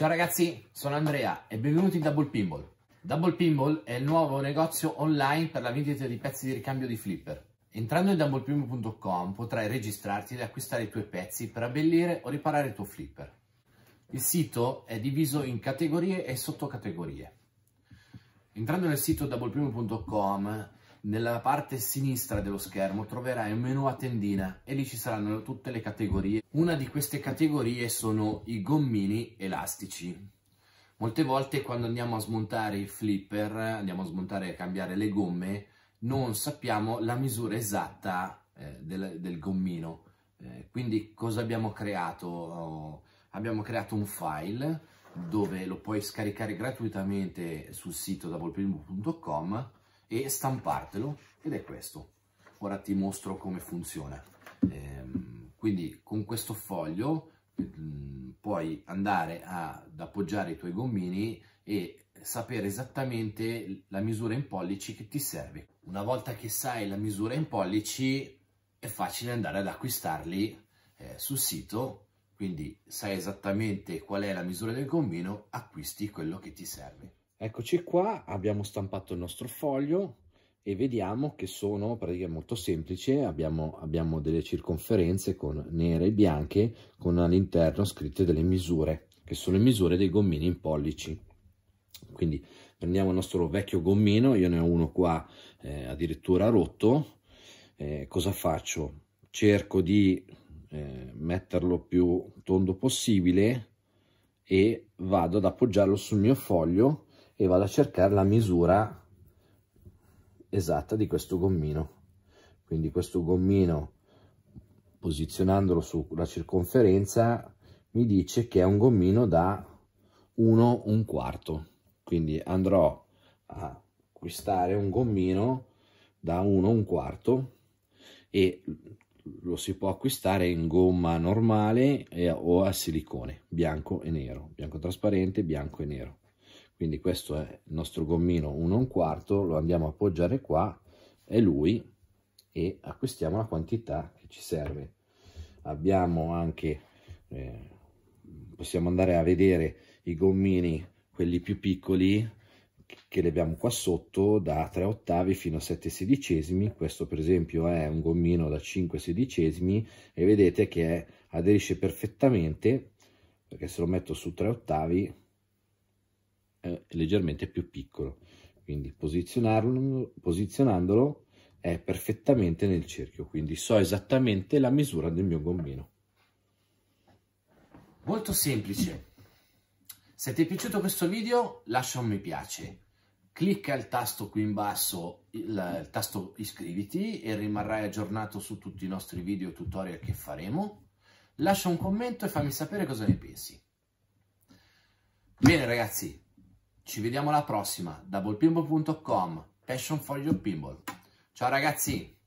Ciao ragazzi, sono Andrea e benvenuti in Double Pinball. Double Pinball è il nuovo negozio online per la vendita di pezzi di ricambio di flipper. Entrando in doublepinball.com potrai registrarti ed acquistare i tuoi pezzi per abbellire o riparare il tuo flipper. Il sito è diviso in categorie e sottocategorie. Entrando nel sito doublepinball.com nella parte sinistra dello schermo troverai un menu a tendina e lì ci saranno tutte le categorie. Una di queste categorie sono i gommini elastici. Molte volte quando andiamo a smontare i flipper, andiamo a smontare e a cambiare le gomme, non sappiamo la misura esatta eh, del, del, gommino. Eh, quindi cosa abbiamo creato? Oh, abbiamo creato un file dove lo puoi scaricare gratuitamente sul sito www.com e stampartelo ed è questo. Ora ti mostro come funziona. Ehm, quindi con questo foglio mm, puoi andare ad appoggiare i tuoi gommini e sapere esattamente la misura in pollici che ti serve. Una volta che sai la misura in pollici è facile andare ad acquistarli eh, sul sito, quindi sai esattamente qual è la misura del gommino, acquisti quello che ti serve. Eccoci qua, abbiamo stampato il nostro foglio e vediamo che sono praticamente molto semplice, abbiamo, abbiamo delle circonferenze con nere e bianche con all'interno scritte delle misure, che sono le misure dei gommini in pollici. Quindi prendiamo il nostro vecchio gommino, io ne ho uno qua eh, addirittura rotto, eh, cosa faccio? Cerco di eh, metterlo più tondo possibile e vado ad appoggiarlo sul mio foglio e vado a cercare la misura esatta di questo gommino quindi questo gommino posizionandolo sulla circonferenza mi dice che è un gommino da 1 un quarto quindi andrò a acquistare un gommino da 1 un quarto e lo si può acquistare in gomma normale e, o a silicone bianco e nero bianco trasparente bianco e nero quindi questo è il nostro gommino 1 quarto lo andiamo a appoggiare qua è lui e acquistiamo la quantità che ci serve abbiamo anche eh, possiamo andare a vedere i gommini quelli più piccoli che li abbiamo qua sotto da 3 ottavi fino a 7 sedicesimi questo per esempio è un gommino da 5 sedicesimi e vedete che aderisce perfettamente perché se lo metto su 3 ottavi è leggermente più piccolo. Quindi posizionarlo, posizionandolo è perfettamente nel cerchio, quindi so esattamente la misura del mio gommino. Molto semplice. Se ti è piaciuto questo video lascia un mi piace, clicca il tasto qui in basso, il, il tasto iscriviti e rimarrai aggiornato su tutti i nostri video tutorial che faremo. Lascia un commento e fammi sapere cosa ne pensi. Bene ragazzi, ci vediamo alla prossima. Doublepinball.com Passion for your pinball. Ciao ragazzi!